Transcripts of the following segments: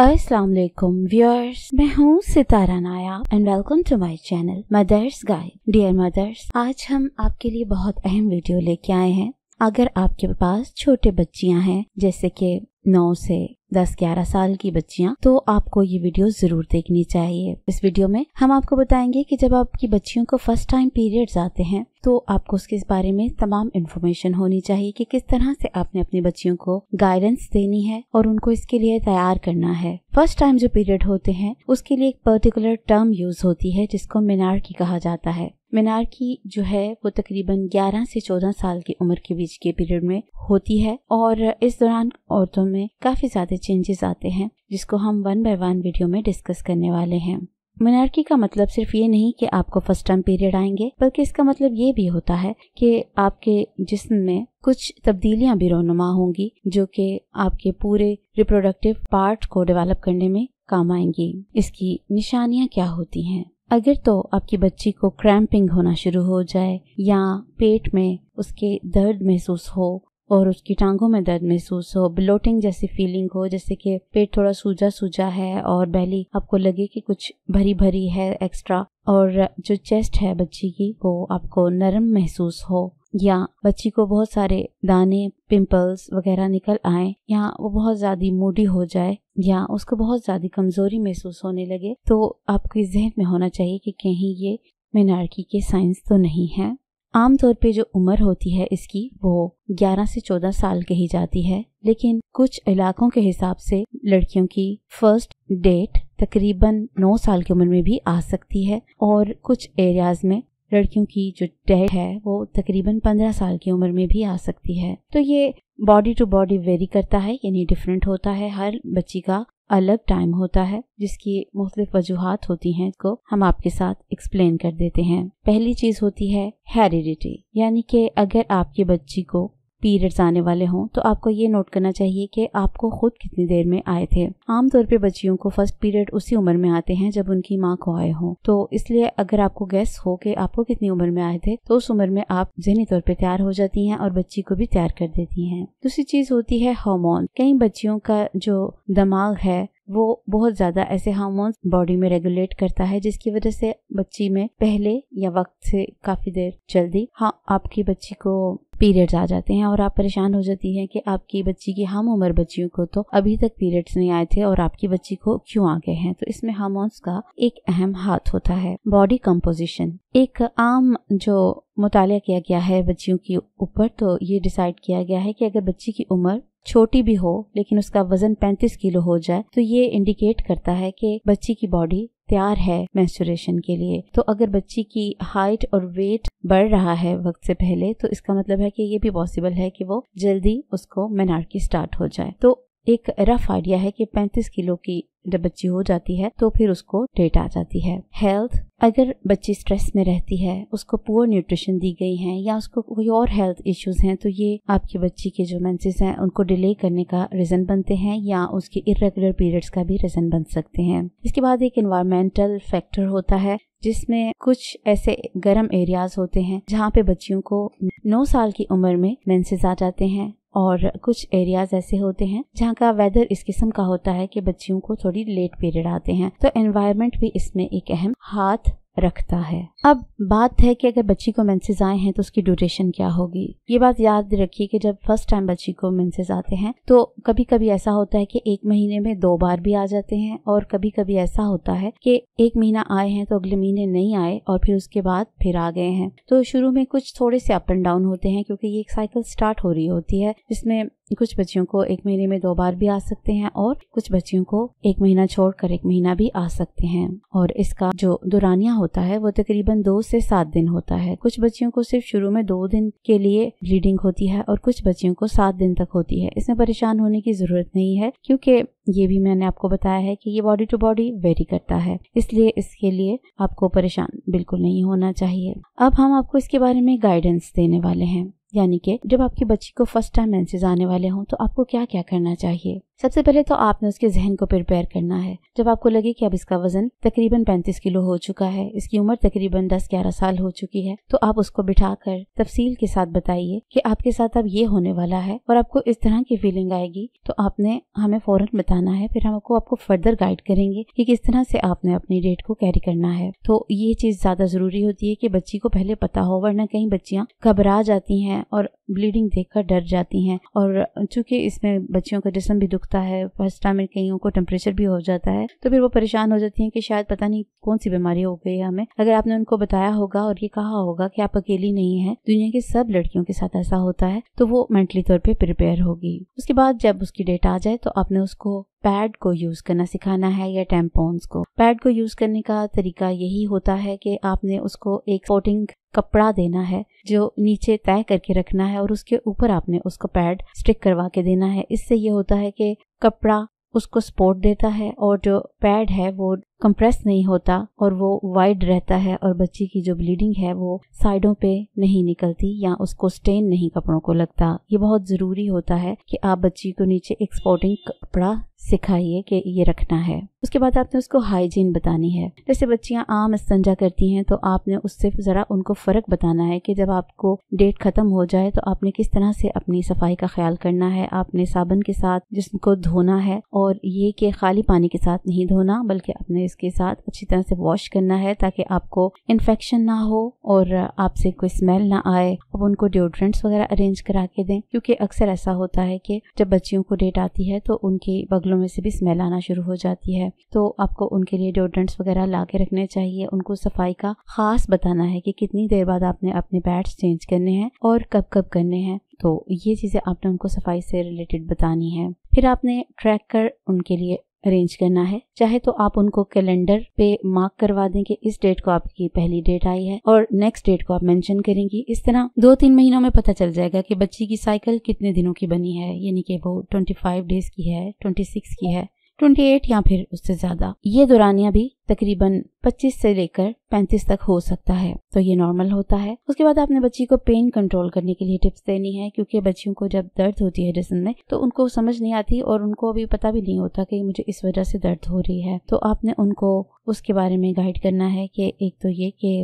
अस्सलाम वालेकुम व्यूअर्स मैं हूँ Sitara Nayab and welcome to my channel mothers guide dear mothers आज हम आपके लिए बहुत अहम वीडियो लेके आए हैं अगर आपके पास छोटे बच्चियाँ हैं जैसे कि नौ से दस ग्यारह साल की बच्चियाँ तो आपको ये वीडियो जरूर देखनी चाहिए इस वीडियो में हम आपको बताएंगे कि जब आपकी बच्चियों को फर्स्ट टाइम पीरियड्स आते हैं तो आपको उसके बारे में तमाम इन्फॉर्मेशन होनी चाहिए कि किस तरह से आपने अपनी बच्चियों को गाइडेंस देनी है और उनको इसके लिए तैयार करना है फर्स्ट टाइम जो पीरियड होते हैं उसके लिए एक पर्टिकुलर टर्म यूज होती है जिसको मीनार की कहा जाता है मीनार की जो है वो तकरीबन 11 से 14 साल की उम्र के बीच के पीरियड में होती है और इस दौरान औरतों में काफ़ी ज़्यादा चेंजेस आते हैं जिसको हम वन बाय वन वीडियो में डिस्कस करने वाले हैं मनार्की का मतलब सिर्फ ये नहीं कि आपको फर्स्ट टाइम पीरियड आएंगे बल्कि इसका मतलब ये भी होता है कि आपके जिस्म में कुछ तब्दीलियां भी रोनुमा होंगी जो कि आपके पूरे रिप्रोडक्टिव पार्ट को डेवलप करने में काम आएंगी इसकी निशानियां क्या होती हैं अगर तो आपकी बच्ची को क्रैम्पिंग होना शुरू हो जाए या पेट में उसके दर्द महसूस हो और उसकी टांगों में दर्द महसूस हो ब्लोटिंग जैसी फीलिंग हो जैसे कि पेट थोड़ा सूजा सूजा है और बैली आपको लगे कि कुछ भरी भरी है एक्स्ट्रा और जो चेस्ट है बच्ची की वो आपको नरम महसूस हो या बच्ची को बहुत सारे दाने पिंपल्स वगैरह निकल आए या वो बहुत ज़्यादा मूडी हो जाए या उसको बहुत ज़्यादा कमज़ोरी महसूस होने लगे तो आपके जहन में होना चाहिए कि कहीं ये मेनार्की के साइंस तो नहीं है आमतौर पे जो उम्र होती है इसकी वो 11 से 14 साल कही जाती है लेकिन कुछ इलाकों के हिसाब से लड़कियों की फर्स्ट डेट तकरीबन 9 साल की उम्र में भी आ सकती है और कुछ एरियाज में लड़कियों की जो डेट है वो तकरीबन 15 साल की उम्र में भी आ सकती है तो ये बॉडी टू बॉडी वेरी करता है यानी डिफरेंट होता है हर बच्ची का अलग टाइम होता है जिसकी मुख्तलिफ वजूहत होती हैं को हम आपके साथ एक्सप्लेन कर देते हैं पहली चीज़ होती है हेरिडिटी यानी कि अगर आपके बच्ची को पीरियड्स आने वाले हों तो आपको ये नोट करना चाहिए कि आपको खुद कितनी देर में आए थे आमतौर पे बच्चियों को फर्स्ट पीरियड उसी उम्र में आते हैं जब उनकी माँ को आए हों तो इसलिए अगर आपको गैस हो कि आपको कितनी उम्र में आए थे तो उस उम्र में आप जहनी तौर पर तैयार हो जाती हैं और बच्ची को भी तैयार कर देती है दूसरी चीज होती है हॉर्मोन कई बच्चियों का जो दिमाग है वो बहुत ज़्यादा ऐसे हार्मोन्स बॉडी में रेगुलेट करता है जिसकी वजह से बच्ची में पहले या वक्त से काफ़ी देर जल्दी हाँ आपकी बच्ची को पीरियड्स आ जाते हैं और आप परेशान हो जाती हैं कि आपकी बच्ची की हम उम्र बच्चियों को तो अभी तक पीरियड्स नहीं आए थे और आपकी बच्ची को क्यों आ गए हैं तो इसमें हार्मोन्स का एक अहम हाथ होता है बॉडी कंपोजिशन एक आम जो मुताल किया गया है बच्चियों के ऊपर तो ये डिसाइड किया गया है कि अगर बच्ची की उम्र छोटी भी हो लेकिन उसका वजन 35 किलो हो जाए तो ये इंडिकेट करता है कि बच्ची की बॉडी तैयार है मैचुरेशन के लिए तो अगर बच्ची की हाइट और वेट बढ़ रहा है वक्त से पहले तो इसका मतलब है कि ये भी पॉसिबल है कि वो जल्दी उसको मेनार्की स्टार्ट हो जाए तो एक रफ आइडिया है कि 35 किलो की जब बच्ची हो जाती है तो फिर उसको डेट आ जाती है हेल्थ अगर बच्ची स्ट्रेस में रहती है उसको पुअर न्यूट्रिशन दी गई है या उसको कोई और हेल्थ इश्यूज हैं तो ये आपकी बच्ची के जो मेंसेस हैं उनको डिले करने का रीजन बनते हैं या उसके इरेगुलर पीरियड्स का भी रीजन बन सकते हैं इसके बाद एक इन्वायरमेंटल फैक्टर होता है जिसमें कुछ ऐसे गर्म एरियाज होते हैं जहाँ पे बच्चियों को नौ साल की उम्र में मेंसेस आ जाते हैं और कुछ एरियाज ऐसे होते हैं जहाँ का वेदर इस किस्म का होता है कि बच्चियों को थोड़ी लेट पीरियड आते हैं तो एनवायरमेंट भी इसमें एक अहम हाथ रखता है अब बात है कि अगर बच्ची को मेंसेस आए हैं तो उसकी ड्यूरेशन क्या होगी ये बात याद रखिए कि जब फर्स्ट टाइम बच्ची को मेंसेस आते हैं तो कभी कभी ऐसा होता है कि एक महीने में दो बार भी आ जाते हैं और कभी कभी ऐसा होता है कि एक महीना आए हैं तो अगले महीने नहीं आए और फिर उसके बाद फिर आ गए हैं तो शुरू में कुछ थोड़े से अप एंड डाउन होते हैं क्योंकि ये एक साइकिल स्टार्ट हो रही होती है जिसमें कुछ बच्चियों को एक महीने में दो बार भी आ सकते हैं और कुछ बच्चियों को एक महीना छोड़कर एक महीना भी आ सकते हैं और इसका जो दुरानिया होता है वो तकरीबन दो से सात दिन होता है कुछ बच्चियों को सिर्फ शुरू में दो दिन के लिए ब्लीडिंग होती है और कुछ बच्चियों को सात दिन तक होती है इसमें परेशान होने की जरूरत नहीं है क्योंकि ये भी मैंने आपको बताया है कि ये बॉडी टू बॉडी वेरी करता है इसलिए इसके लिए आपको परेशान बिल्कुल नहीं होना चाहिए अब हम आपको इसके बारे में गाइडेंस देने वाले हैं यानी कि जब आपकी बच्ची को फर्स्ट टाइम मैंसेज आने वाले हों तो आपको क्या क्या करना चाहिए सबसे पहले तो आपने उसके जहन को प्रिपेयर करना है जब आपको लगे कि अब इसका वजन तकरीबन 35 किलो हो चुका है इसकी उम्र तकरीबन 10-11 साल हो चुकी है तो आप उसको बिठाकर तफसील के साथ बताइए कि आपके साथ अब ये होने वाला है और आपको इस तरह की फीलिंग आएगी तो आपने हमें फौरन बताना है फिर हम आपको आपको फर्दर गाइड करेंगे कि किस तरह से आपने अपनी डेट को कैरी करना है तो ये चीज ज्यादा जरूरी होती है की बच्ची को पहले पता हो वरना कहीं बच्चियाँ घबरा जाती है और ब्लीडिंग देख डर जाती है और चूंकि इसमें बच्चियों का जिसम भी दुख दुखता है फर्स्ट टाइम कईयों को टेम्परेचर भी हो जाता है तो फिर वो परेशान हो जाती हैं कि शायद पता नहीं कौन सी बीमारी हो गई है हमें अगर आपने उनको बताया होगा और ये कहा होगा कि आप अकेली नहीं है दुनिया की सब लड़कियों के साथ ऐसा होता है तो वो मेंटली तौर पर प्रिपेयर होगी उसके बाद जब उसकी डेट आ जाए तो आपने उसको पैड को यूज़ करना सिखाना है या टेम्पोन्स को पैड को यूज़ करने का तरीका यही होता है कि आपने उसको एक फोटिंग कपड़ा देना है जो नीचे तय करके रखना है और उसके ऊपर आपने उसको पैड स्टिक करवा के देना है इससे ये होता है कि कपड़ा उसको सपोर्ट देता है और जो पैड है वो कंप्रेस नहीं होता और वो वाइड रहता है और बच्ची की जो ब्लीडिंग है वो साइडों पे नहीं निकलती या उसको स्टेन नहीं कपड़ों को लगता ये बहुत ज़रूरी होता है कि आप बच्ची को नीचे एक स्पोर्टिंग कपड़ा सिखाइए कि ये रखना है उसके बाद आपने उसको हाइजीन बतानी है जैसे बच्चियां आम स्तंजा करती हैं तो आपने उससे ज़रा उनको फ़र्क बताना है कि जब आपको डेट ख़त्म हो जाए तो आपने किस तरह से अपनी सफाई का ख्याल करना है आपने साबन के साथ जिसको धोना है और ये कि खाली पानी के साथ नहीं धोना बल्कि अपने इसके साथ अच्छी तरह से वॉश करना है ताकि आपको इन्फेक्शन ना हो और आपसे कोई स्मेल ना आए अब उनको डिओड्रेंट्स वगैरह अरेंज करा के दें क्योंकि अक्सर ऐसा होता है कि जब बच्चियों को डेट आती है तो उनके बगलों में से भी स्मेल आना शुरू हो जाती है तो आपको उनके लिए डिओड्रेंट्स वगैरह ला के रखने चाहिए उनको सफाई का खास बताना है कि कितनी देर बाद आपने अपने पैड्स चेंज करने हैं और कब कब करने हैं तो ये चीज़ें आपने उनको सफाई से रिलेटेड बतानी है फिर आपने ट्रैक कर उनके लिए अरेंज करना है चाहे तो आप उनको कैलेंडर पे मार्क करवा दें कि इस डेट को आपकी पहली डेट आई है और नेक्स्ट डेट को आप मेंशन करेंगी इस तरह दो तीन महीनों में पता चल जाएगा कि बच्ची की साइकिल कितने दिनों की बनी है यानी कि वो 25 डेज की है 26 की है 28 या फिर उससे ज्यादा ये दुरानिया भी तकरीबन 25 से लेकर 35 तक हो सकता है तो ये नॉर्मल होता है उसके बाद आपने बच्ची को पेन कंट्रोल करने के लिए टिप्स देनी है क्योंकि बच्चियों को जब दर्द होती है जिसम में तो उनको समझ नहीं आती और उनको अभी पता भी नहीं होता कि मुझे इस वजह से दर्द हो रही है तो आपने उनको उसके बारे में गाइड करना है कि एक तो ये कि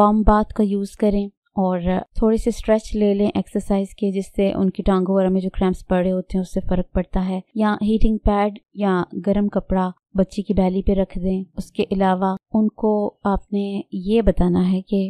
वार्म बाथ का यूज करें और थोड़ी सी स्ट्रेच ले लें एक्सरसाइज के जिससे उनकी टांगों वगैरह में जो क्रैम्प्स पड़े होते हैं उससे फ़र्क पड़ता है या हीटिंग पैड या गर्म कपड़ा बच्ची की बैली पे रख दें उसके अलावा उनको आपने ये बताना है कि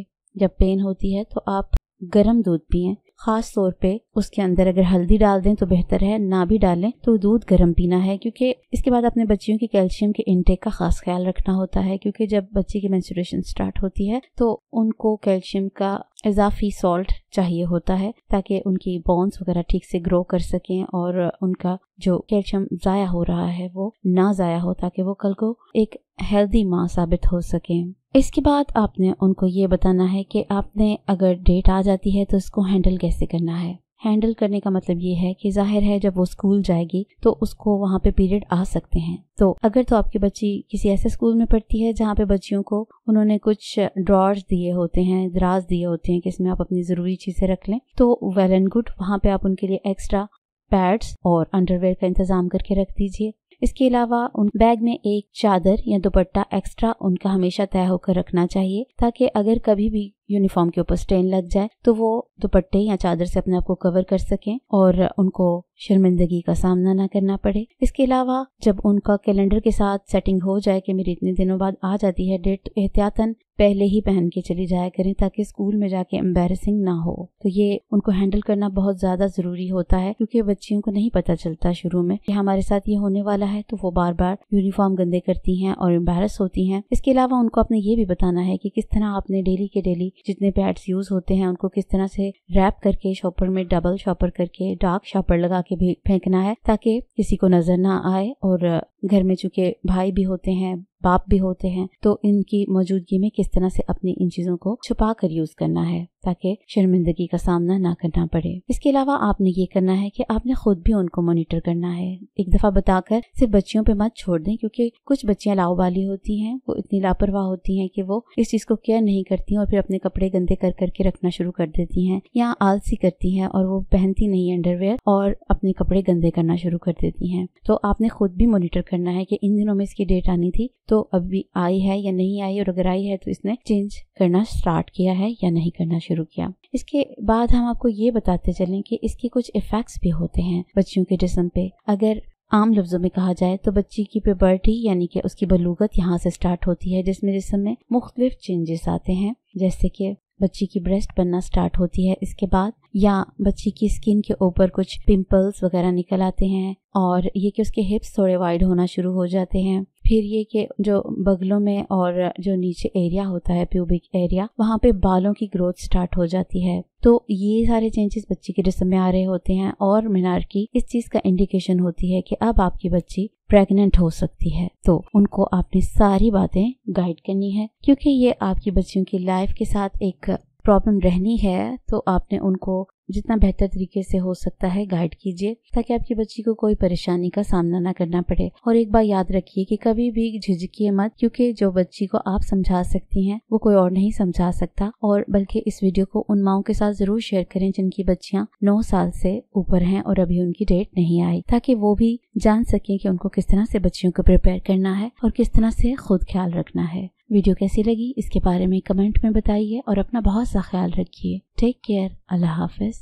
जब पेन होती है तो आप गर्म दूध पिएं खास तौर पे उसके अंदर अगर हल्दी डाल दें तो बेहतर है ना भी डालें तो दूध गर्म पीना है क्योंकि इसके बाद अपने बच्चियों की कैल्शियम के इनटेक का खास ख्याल रखना होता है क्योंकि जब बच्चे की मेंस्ट्रुएशन स्टार्ट होती है तो उनको कैल्शियम का इजाफी सॉल्ट चाहिए होता है ताकि उनकी बॉन्स वगैरह ठीक से ग्रो कर सकें और उनका जो कैल्शियम ज़ाया हो रहा है वो ना ज़ाया हो ताकि वो कल को एक हेल्दी माँ साबित हो सकें इसके बाद आपने उनको ये बताना है कि आपने अगर डेट आ जाती है तो इसको हैंडल कैसे करना है हैंडल करने का मतलब ये है कि जाहिर है जब वो स्कूल जाएगी तो उसको वहाँ पे पीरियड आ सकते हैं तो अगर तो आपकी बच्ची किसी ऐसे स्कूल में पढ़ती है जहाँ पे बच्चियों को उन्होंने कुछ ड्रॉर्स दिए होते हैं दराज दिए होते हैं कि इसमें आप अपनी ज़रूरी चीज़ें रख लें तो वेल एंड गुड वहाँ पे आप उनके लिए एक्स्ट्रा पैड्स और अंडरवेयर का इंतज़ाम करके रख दीजिए इसके अलावा उन बैग में एक चादर या दुपट्टा एक्स्ट्रा उनका हमेशा तय होकर रखना चाहिए ताकि अगर कभी भी यूनिफॉर्म के ऊपर स्टेन लग जाए तो वो दुपट्टे या चादर से अपने आप को कवर कर सकें और उनको शर्मिंदगी का सामना ना करना पड़े इसके अलावा जब उनका कैलेंडर के साथ सेटिंग हो जाए कि मेरी इतने दिनों बाद आ जाती है डेट तो एहतियातन पहले ही पहन के चली जाया करें ताकि स्कूल में जाके एम्बेरसिंग ना हो तो ये उनको हैंडल करना बहुत ज़्यादा ज़रूरी होता है क्योंकि बच्चियों को नहीं पता चलता शुरू में कि हमारे साथ ये होने वाला है तो वो बार बार यूनिफॉर्म गंदे करती हैं और एम्बेरस होती हैं इसके अलावा उनको आपने ये भी बताना है कि किस तरह आपने डेली के डेली जितने पैड्स यूज़ होते हैं उनको किस तरह से रैप करके शॉपर में डबल शॉपर करके डार्क शॉपर लगा के भी फेंकना है ताकि किसी को नज़र ना आए और घर में चूंकि भाई भी होते हैं बाप भी होते हैं तो इनकी मौजूदगी में किस तरह से अपनी इन चीज़ों को छुपा कर यूज़ करना है ताकि शर्मिंदगी का सामना ना करना पड़े इसके अलावा आपने ये करना है कि आपने खुद भी उनको मॉनिटर करना है एक दफ़ा बताकर सिर्फ बच्चियों पे मत छोड़ दें क्योंकि कुछ बच्चियां लाओ वाली होती हैं वो इतनी लापरवाह होती हैं कि वो इस चीज़ को केयर नहीं करती और फिर अपने कपड़े गंदे कर करके रखना शुरू कर देती है या आलसी करती है और वो पहनती नहीं है अंडरवेयर और अपने कपड़े गंदे करना शुरू कर देती है तो आपने खुद भी मॉनिटर करना है की इन दिनों में इसकी डेट आनी थी तो अभी आई है या नहीं आई और अगर आई है तो इसने चेंज करना स्टार्ट किया है या नहीं करना शुरू शुरू किया इसके बाद हम आपको ये बताते चलें कि इसके कुछ इफेक्ट्स भी होते हैं बच्चियों के जिसम पे अगर आम लफ्जों में कहा जाए तो बच्ची की पेबर्टी यानी कि उसकी बलूगत यहाँ से स्टार्ट होती है जिसमें जिसम में मुख्तलिफ चेंजेस आते हैं जैसे कि बच्ची की ब्रेस्ट बनना स्टार्ट होती है इसके बाद या बच्ची की स्किन के ऊपर कुछ पिंपल्स वगैरह निकल आते हैं और ये कि उसके हिप्स थोड़े वाइड होना शुरू हो जाते हैं फिर ये कि जो बगलों में और जो नीचे एरिया होता है प्यूबिक एरिया वहाँ पे बालों की ग्रोथ स्टार्ट हो जाती है तो ये सारे चेंजेस बच्चे की जिसमें में आ रहे होते हैं और मीनार की इस चीज का इंडिकेशन होती है कि अब आपकी बच्ची प्रेग्नेंट हो सकती है तो उनको आपने सारी बातें गाइड करनी है क्योंकि ये आपकी बच्चियों की लाइफ के साथ एक प्रॉब्लम रहनी है तो आपने उनको जितना बेहतर तरीके से हो सकता है गाइड कीजिए ताकि आपकी बच्ची को कोई परेशानी का सामना ना करना पड़े और एक बार याद रखिए कि कभी भी झिझकी मत क्योंकि जो बच्ची को आप समझा सकती हैं वो कोई और नहीं समझा सकता और बल्कि इस वीडियो को उन माओ के साथ जरूर शेयर करें जिनकी बच्चियाँ नौ साल से ऊपर है और अभी उनकी डेट नहीं आई ताकि वो भी जान सके की उनको किस तरह से बच्चियों को प्रिपेयर करना है और किस तरह से खुद ख्याल रखना है वीडियो कैसी लगी इसके बारे में कमेंट में बताइए और अपना बहुत सा ख्याल रखिए टेक केयर अल्लाह हाफिज़